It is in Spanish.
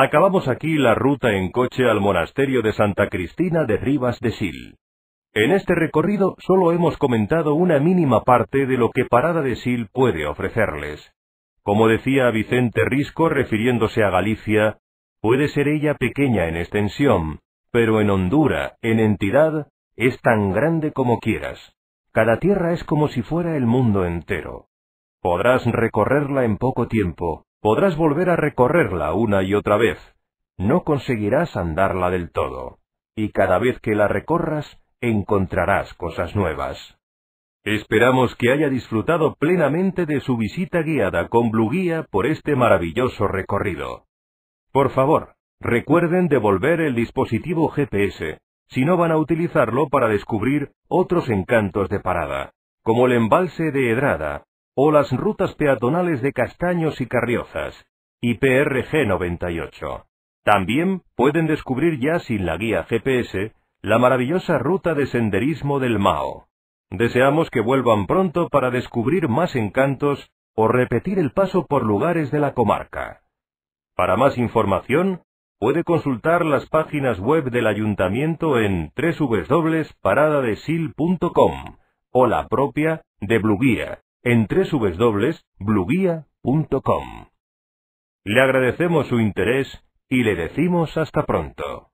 Acabamos aquí la ruta en coche al monasterio de Santa Cristina de Rivas de Sil. En este recorrido solo hemos comentado una mínima parte de lo que Parada de Sil puede ofrecerles. Como decía Vicente Risco refiriéndose a Galicia, puede ser ella pequeña en extensión, pero en hondura, en entidad, es tan grande como quieras. Cada tierra es como si fuera el mundo entero. Podrás recorrerla en poco tiempo, Podrás volver a recorrerla una y otra vez. No conseguirás andarla del todo. Y cada vez que la recorras, encontrarás cosas nuevas. Esperamos que haya disfrutado plenamente de su visita guiada con Blue Guía por este maravilloso recorrido. Por favor, recuerden devolver el dispositivo GPS, si no van a utilizarlo para descubrir otros encantos de parada, como el embalse de Edrada o las rutas peatonales de Castaños y Carriozas, IPRG 98. También pueden descubrir ya sin la guía GPS la maravillosa ruta de senderismo del Mao. Deseamos que vuelvan pronto para descubrir más encantos o repetir el paso por lugares de la comarca. Para más información, puede consultar las páginas web del ayuntamiento en www.paradadesil.com o la propia de Bluguía en www.bluguía.com. Le agradecemos su interés y le decimos hasta pronto.